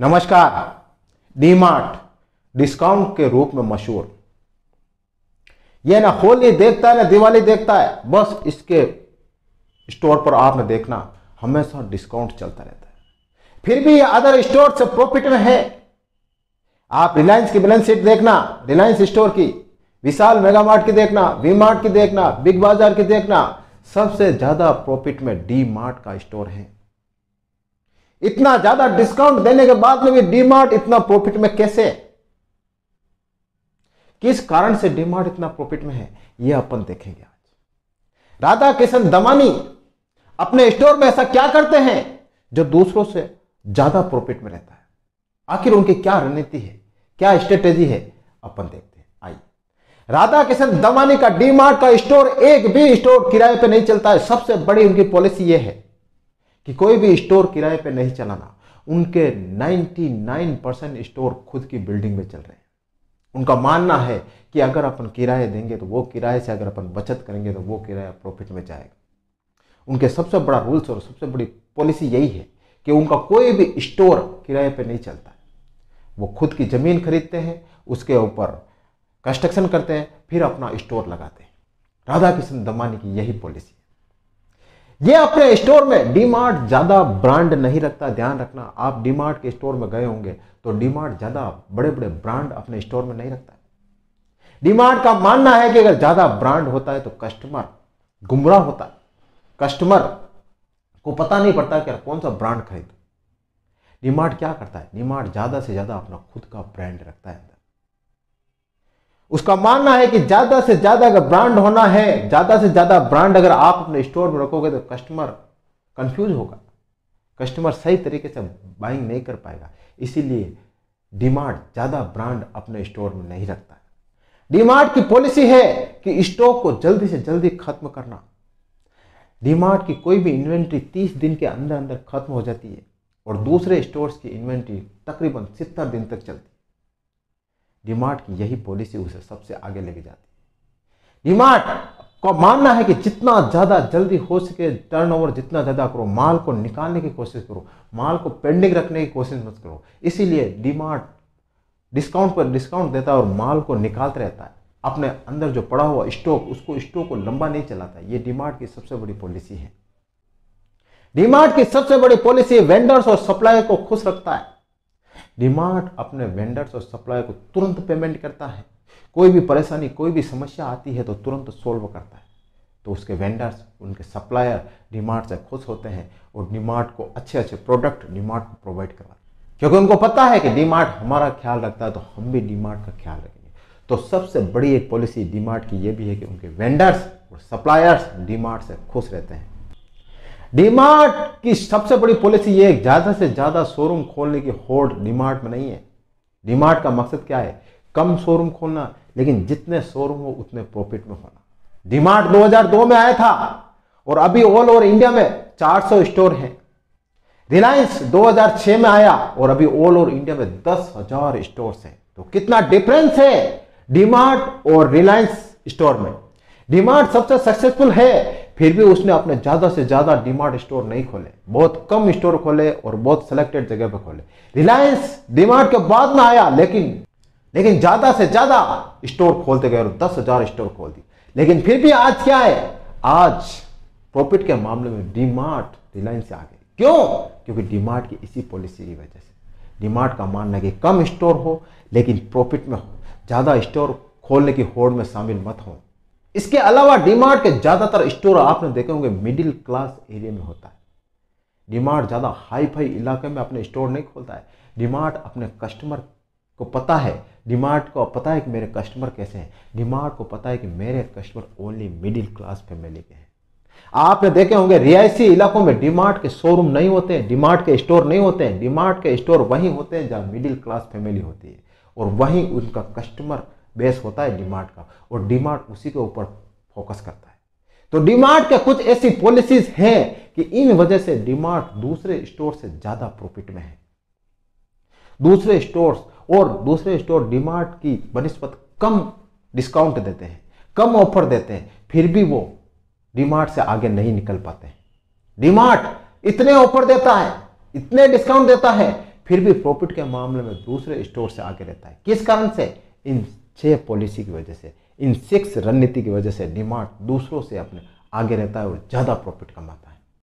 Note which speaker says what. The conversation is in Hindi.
Speaker 1: नमस्कार डीमार्ट डिस्काउंट के रूप में मशहूर यह ना होली देखता है ना दिवाली देखता है बस इसके स्टोर पर आपने देखना हमेशा डिस्काउंट चलता रहता है फिर भी अदर स्टोर से प्रॉफिट में है आप रिलायंस की बैलेंस शीट देखना रिलायंस स्टोर की विशाल मेगामार्ट की देखना वी मार्ट की देखना बिग बाजार की देखना सबसे ज्यादा प्रॉफिट में डी मार्ट का स्टोर है इतना ज्यादा डिस्काउंट देने के बाद में भी डीमार्ट इतना प्रॉफिट में कैसे किस कारण से डीमार्ट इतना प्रॉफिट में है यह अपन देखेंगे आज राधा किशन दमानी अपने स्टोर में ऐसा क्या करते हैं जो दूसरों से ज्यादा प्रॉफिट में रहता है आखिर उनकी क्या रणनीति है क्या स्ट्रेटेजी है अपन देखते हैं आइए राधा किशन दमानी का डीमार्ट का स्टोर एक भी स्टोर किराए पर नहीं चलता है सबसे बड़ी उनकी पॉलिसी यह है कि कोई भी स्टोर किराए पे नहीं चलाना उनके 99 परसेंट स्टोर खुद की बिल्डिंग में चल रहे हैं उनका मानना है कि अगर अपन किराए देंगे तो वो किराए से अगर अपन बचत करेंगे तो वो किराया प्रॉफिट में जाएगा उनके सबसे बड़ा रूल्स और सबसे बड़ी पॉलिसी यही है कि उनका कोई भी स्टोर किराए पर नहीं चलता वो खुद की ज़मीन खरीदते हैं उसके ऊपर कंस्ट्रक्शन करते हैं फिर अपना स्टोर लगाते हैं राधा कृष्ण दमानी की यही पॉलिसी ये अपने स्टोर में डीमार्ट ज्यादा ब्रांड नहीं रखता ध्यान रखना आप डीमार्ट के स्टोर में गए होंगे तो डीमार्ट ज्यादा बड़े बड़े ब्रांड अपने स्टोर में नहीं रखता डीमार्ट का मानना है कि अगर ज्यादा ब्रांड होता है तो कस्टमर गुमराह होता है कस्टमर को पता नहीं पड़ता कि कौन सा ब्रांड खरीद डीमार्ट क्या करता है डीमार्ट ज्यादा से ज्यादा अपना खुद का ब्रांड रखता है उसका मानना है कि ज़्यादा से ज़्यादा अगर ब्रांड होना है ज़्यादा से ज़्यादा ब्रांड अगर आप अपने स्टोर में रखोगे तो कस्टमर कंफ्यूज होगा कस्टमर सही तरीके से बाइंग नहीं कर पाएगा इसीलिए डीमार्ट ज़्यादा ब्रांड अपने स्टोर में नहीं रखता है डीमार्ट की पॉलिसी है कि स्टॉक को जल्दी से जल्दी खत्म करना डीमार्ट की कोई भी इन्वेंट्री 30 दिन के अंदर अंदर खत्म हो जाती है और दूसरे स्टोर्स की इन्वेंट्री तकरीबन 70 दिन तक चलती है डीमार्ट की यही पॉलिसी उसे सबसे आगे लेके जाती है डीमार्ट का मानना है कि जितना ज़्यादा जल्दी हो सके टर्नओवर जितना ज़्यादा करो माल को निकालने की कोशिश करो माल को पेंडिंग रखने की कोशिश मत करो इसीलिए डीमार्ट डिस्काउंट पर डिस्काउंट देता है और माल को निकालता रहता है अपने अंदर जो पड़ा हुआ स्टॉक उसको स्टॉक को लंबा नहीं चलाता ये डीमार्ट की सबसे बड़ी पॉलिसी है डीमार्ट की सबसे बड़ी पॉलिसी वेंडर्स और सप्लायर को खुश रखता है डिमार्ट अपने वेंडर्स और सप्लायर को तुरंत पेमेंट करता है कोई भी परेशानी कोई भी समस्या आती है तो तुरंत सोल्व करता है तो उसके वेंडर्स उनके सप्लायर डिमार्ट से खुश होते हैं और डिमार्ट को अच्छे अच्छे प्रोडक्ट डिमार्ट को प्रोवाइड करवाते हैं क्योंकि उनको पता है कि डिमार्ट हमारा ख्याल रखता है तो हम भी डिमार्ट का ख्याल रखेंगे तो सबसे बड़ी एक पॉलिसी डिमार्ट की ये भी है कि उनके वेंडर्स और सप्लायर्स डिमार्ट से खुश रहते हैं डीमार्ट की सबसे बड़ी पॉलिसी ये है ज़्यादा से ज़्यादा शोरूम खोलने की होड़ डीमार्ट में नहीं है डीमार्ट का मकसद क्या है कम शोरूम खोलना लेकिन जितने शोरूम हो उतने प्रॉफिट में होना डीमार्ट 2002 में आया था और अभी ऑल ओवर इंडिया में 400 स्टोर हैं रिलायंस 2006 में आया और अभी ऑल ओवर इंडिया में दस हजार स्टोर है तो कितना डिफरेंस है डीमार्ट और रिलायंस स्टोर में डीमार्ट सबसे सक्सेसफुल है फिर भी उसने अपने ज़्यादा से ज़्यादा डिमार्ट स्टोर नहीं खोले बहुत कम स्टोर खोले और बहुत सिलेक्टेड जगह पर खोले रिलायंस डिमार्ट के बाद ना आया लेकिन लेकिन ज़्यादा से ज़्यादा स्टोर खोलते गए और दस हज़ार स्टोर खोल दिए लेकिन फिर भी आज क्या है आज प्रॉफिट के मामले में डिमार्ट रिलायंस से आ गई क्यों क्योंकि डिमार्ट की इसी पॉलिसी की वजह से डिमार्ट का मानना है कि कम स्टोर हो लेकिन प्रॉफिट में हो ज़्यादा स्टोर खोलने की होड़ में शामिल मत हो इसके अलावा डीमार्ट के ज़्यादातर स्टोर आपने देखे होंगे मिडिल क्लास एरिया में होता है डीमार्ट ज़्यादा हाई फाई इलाके में अपने स्टोर नहीं खोलता है डीमार्ट अपने कस्टमर को पता है डीमार्ट को पता है कि मेरे कस्टमर कैसे हैं डीमार्ट को पता है कि मेरे customer only middle class family के हैं आपने देखे होंगे रियासी इलाकों में डीमार्ट के शोरूम नहीं होते हैं डीमार्ट के स्टोर नहीं होते हैं डीमार्ट के स्टोर वहीं होते हैं जहाँ मिडिल क्लास फैमिली होती है और वहीं उनका कस्टमर बेस होता है डीमार्ट का और डिमार्ट उसी के ऊपर फोकस करता है तो डिमार्ट के कुछ ऐसी पॉलिसीज है कि इन वजह से डीमार्ट दूसरे स्टोर से ज़्यादा प्रॉफिट में है दूसरे स्टोर और दूसरे स्टोर डीमार्ट की बनस्पत कम डिस्काउंट देते हैं कम ऑफर देते हैं फिर भी वो डिमार्ट से आगे नहीं निकल पाते हैं डिमार्ट इतने ऑफर देता है इतने डिस्काउंट देता है फिर भी प्रॉफिट के मामले में दूसरे स्टोर से आगे रहता है किस कारण से इन छः पॉलिसी की वजह से इन सिक्स रणनीति की वजह से डिमांड दूसरों से अपने आगे रहता है और ज़्यादा प्रॉफिट कमाता है